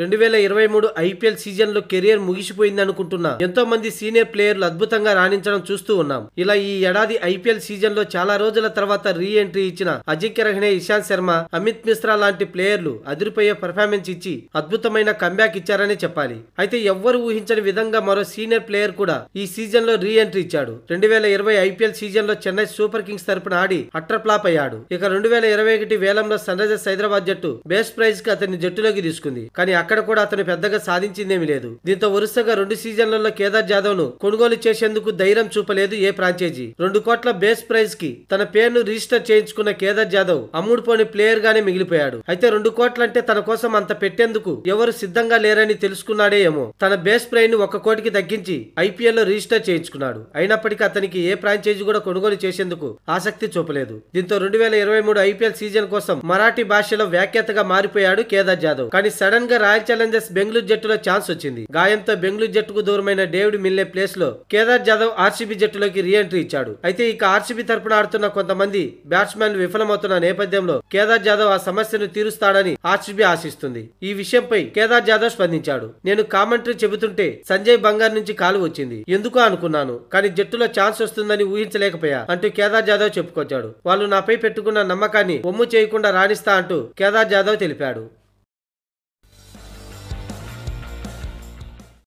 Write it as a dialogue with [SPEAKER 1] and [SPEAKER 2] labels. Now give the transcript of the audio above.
[SPEAKER 1] రెండు వేల ఇరవై మూడు ఐపీఎల్ సీజన్ లో కెరియర్ ముగిసిపోయింది అనుకుంటున్నా ఎంతో మంది సీనియర్ ప్లేయర్లు అద్భుతంగా రాణించడం చూస్తూ ఉన్నాం ఇలా ఈ ఏడాది ఐపీఎల్ సీజన్ లో చాలా రోజుల తర్వాత రీ ఎంట్రీ ఇచ్చిన అజింక్య రహణే ఇషాంత్ శర్మ అమిత్ మిశ్రా లాంటి ప్లేయర్లు అదిరిపోయే పర్ఫార్మెన్స్ ఇచ్చి అద్భుతమైన కంబ్యాక్ ఇచ్చారని చెప్పాలి అయితే ఎవ్వరు ఊహించని విధంగా మరో సీనియర్ ప్లేయర్ కూడా ఈ సీజన్ లో రీ ఎంట్రీ ఇచ్చాడు రెండు వేల ఇరవై ఐపీఎల్ సీజన్ లో చెన్నై సూపర్ కింగ్స్ తరపున ఆడి అట్ర ఫ్లాప్ అయ్యాడు ఇక రెండు వేల ఇరవై ఒకటి వేలంలో సన్ రైజర్స్ హైదరాబాద్ జట్టు బెస్ట్ ప్రైజ్ కి అతన్ని జట్టులోకి తీసుకుంది కానీ అక్కడ కూడా అతను పెద్దగా సాధించిందేమీ లేదు దీంతో వరుసగా రెండు సీజన్లలో కేదార్ జాదవ్ ను కొనుగోలు చేసేందుకు ధైర్యం చూపలేదు ఏ ఫ్రాంచైజీ రెండు కోట్ల బేస్ ప్రైజ్ కి తన పేరును రిజిస్టర్ చేయించుకున్న కేదార్ జాదవ్ అమ్ముడుపోని ప్లేయర్ గానే మిగిలిపోయాడు అయితే రెండు కోట్లంటే తన కోసం అంత పెట్టేందుకు ఎవరు సిద్ధంగా లేరని తెలుసుకున్నాడే ఏమో తన బేస్ ప్రైజ్ ని ఒక కోటికి తగ్గించి ఐపీఎల్ లో రిజిస్టర్ చేయించుకున్నాడు అయినప్పటికీ అతనికి ఏ ఫ్రాంచైజీ కూడా కొనుగోలు చేసేందుకు ఆసక్తి చూపలేదు దీంతో రెండు వేల ఇరవై మూడు ఐపీఎల్ సీజన్ కోసం మరాఠీ భాషలో వ్యాఖ్యాతగా మారిపోయాడు కేదార్ జాదవ్ కానీ సడన్ గా రాయల్ ఛాలెంజర్స్ బెంగళూరు జట్టులో ఛాన్స్ వచ్చింది గాయంతో బెంగళూరు జట్టుకు దూరమైన డేవిడ్ మిల్లే ప్లేస్ లో కేదార్ జాదవ్ ఆర్సీబీ జట్టులోకి రీ ఎంట్రీ ఇచ్చాడు అయితే ఇక ఆర్సీబీ తరపున ఆడుతున్న కొంతమంది బ్యాట్స్మెన్ విఫలమవుతున్న నేపథ్యంలో కేదార్ జాదవ్ ఆ సమస్యను తీరుస్తాడని ఆర్సీబీ ఆశిస్తుంది ఈ విషయంపై కేదార్ జాదవ్ స్పందించాడు నేను కామెంటరీ చెబుతుంటే సంజయ్ బంగార్ నుంచి కాలు వచ్చింది ఎందుకు అనుకున్నాను కానీ జట్టులో ఛాన్స్ వస్తుందని ఊహించలేకపోయా అంటూ కేదార్ జాదవ్ చెప్పుకొచ్చాడు వాళ్ళు నాపై పెట్టుకున్న నమ్మకాన్ని ఒమ్ము చేయకుండా రాణిస్తా అంటూ కేదార్ జాదవ్ తెలిపాడు